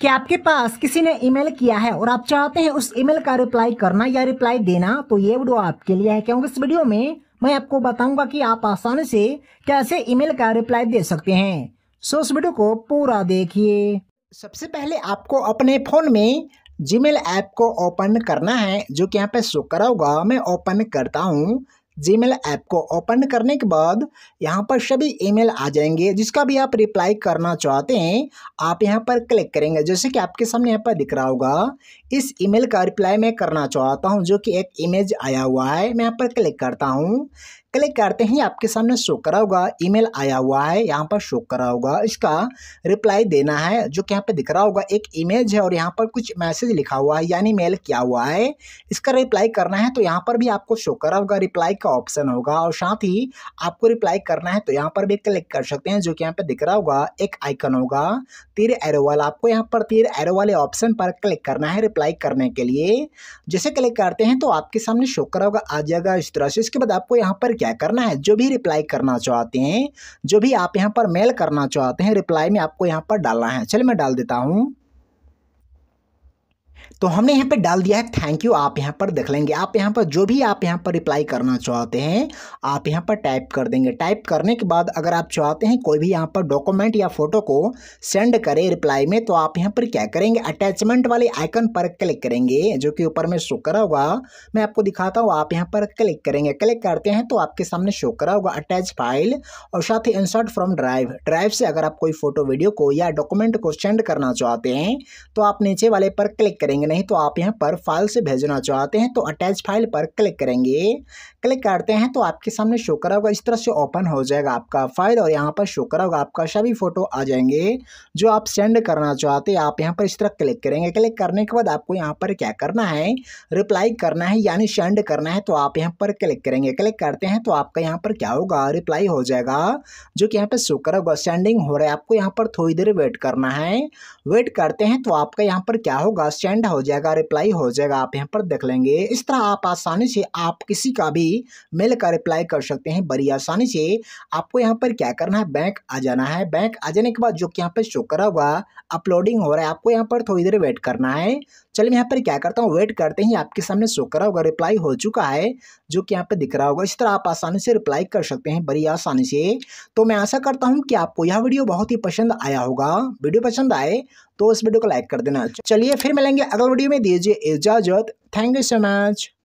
कि आपके पास किसी ने ईमेल किया है और आप चाहते हैं उस ईमेल का रिप्लाई करना या रिप्लाई देना तो ये वीडियो आपके लिए है क्योंकि इस वीडियो में मैं आपको बताऊंगा कि आप आसानी से कैसे ईमेल का रिप्लाई दे सकते हैं सो इस वीडियो को पूरा देखिए सबसे पहले आपको अपने फ़ोन में जीमेल ऐप को ओपन करना है जो कि यहाँ पे शो करा होगा मैं ओपन करता हूँ जीमेल ऐप को ओपन करने के बाद यहाँ पर सभी ईमेल आ जाएंगे जिसका भी आप रिप्लाई करना चाहते हैं आप यहाँ पर क्लिक करेंगे जैसे कि आपके सामने यहाँ पर दिख रहा होगा इस ईमेल का रिप्लाई मैं करना चाहता हूँ जो कि एक इमेज आया हुआ है मैं यहाँ पर क्लिक करता हूँ क्लिक करते ही आपके सामने शो करा होगा ईमेल आया हुआ है यहाँ पर शो करा होगा इसका रिप्लाई देना है जो कि यहाँ पे दिख रहा होगा एक इमेज है और यहाँ पर कुछ मैसेज लिखा हुआ है यानी मेल किया हुआ है इसका रिप्लाई करना है तो यहाँ पर भी आपको शो करा होगा रिप्लाई का ऑप्शन होगा और साथ ही आपको रिप्लाई करना है तो यहाँ पर भी क्लिक कर सकते हैं जो कि यहाँ पर दिख रहा होगा एक आइकन होगा तीर एरो वाला आपको यहाँ पर तीर एरो वाले ऑप्शन पर क्लिक करना है रिप्लाई करने के लिए जैसे क्लिक करते हैं तो आपके सामने शो करा होगा आ जाएगा इस तरह से इसके बाद आपको यहाँ पर क्या करना है जो भी रिप्लाई करना चाहते हैं जो भी आप यहाँ पर मेल करना चाहते हैं रिप्लाई में आपको यहाँ पर डालना है चलिए मैं डाल देता हूँ तो हमने यहाँ पे डाल दिया है थैंक यू आप यहाँ पर देख लेंगे आप यहाँ पर जो भी आप यहाँ पर रिप्लाई करना चाहते हैं आप यहाँ पर टाइप कर देंगे टाइप करने के बाद अगर आप चाहते हैं कोई भी यहाँ पर डॉक्यूमेंट या फोटो को सेंड करें रिप्लाई में तो आप यहाँ पर क्या करेंगे अटैचमेंट वाले आइकन पर क्लिक करेंगे जो कि ऊपर में शो करा होगा मैं आपको दिखाता हूँ आप यहाँ पर क्लिक करेंगे क्लिक करते हैं तो आपके सामने शो करा होगा अटैच फाइल और साथ ही इंसर्ट फ्रॉम ड्राइव ड्राइव से अगर आप कोई फोटो वीडियो को या डॉक्यूमेंट को सेंड करना चाहते हैं तो आप नीचे वाले पर क्लिक करेंगे करेंगे नहीं तो आप यहाँ पर फाइल से भेजना चाहते हैं तो अटैच फाइल पर क्लिक करेंगे क्लिक करते हैं तो आपके सामने शो करा होगा इस तरह से ओपन हो जाएगा आपका फाइल और यहाँ पर शो करा होगा आपका सभी फ़ोटो आ जाएंगे जो आप सेंड करना चाहते हैं आप यहाँ पर इस तरह क्लिक करेंगे क्लिक करने के बाद आपको यहाँ पर क्या करना है रिप्लाई करना है यानी सेंड करना है तो आप यहाँ पर क्लिक करेंगे क्लिक करते हैं तो आपका यहाँ पर क्या होगा रिप्लाई हो जाएगा जो कि यहाँ पर शो करा होगा सेंडिंग हो रहा है आपको यहाँ पर थोड़ी देर वेट करना है वेट करते हैं तो आपका यहाँ पर क्या होगा सेंड हो जाएगा रिप्लाई हो जाएगा आप यहाँ पर देख लेंगे इस तरह आप आसानी से आप किसी का भी मेल का रिप्लाई कर सकते हैं बड़ी आसानी से आपको यहाँ पर क्या करना है बैंक आ जाना है बैंक आ जाने के बाद जो कि यहाँ पर शो करा हुआ अपलोडिंग हो रहा है आपको यहाँ पर थोड़ी देर वेट करना है चलिए मैं यहाँ पर क्या करता हूँ वेट करते ही आपके सामने शो करा होगा रिप्लाई हो चुका है जो कि यहाँ पर दिख रहा होगा इस तरह आप आसानी से रिप्लाई कर सकते हैं बड़ी आसानी से तो मैं आशा करता हूँ कि आपको यह वीडियो बहुत ही पसंद आया होगा वीडियो पसंद आए तो इस वीडियो को लाइक कर देना चलिए फिर मिलेंगे अगले वीडियो में दीजिए इजाजत थैंक यू सो मच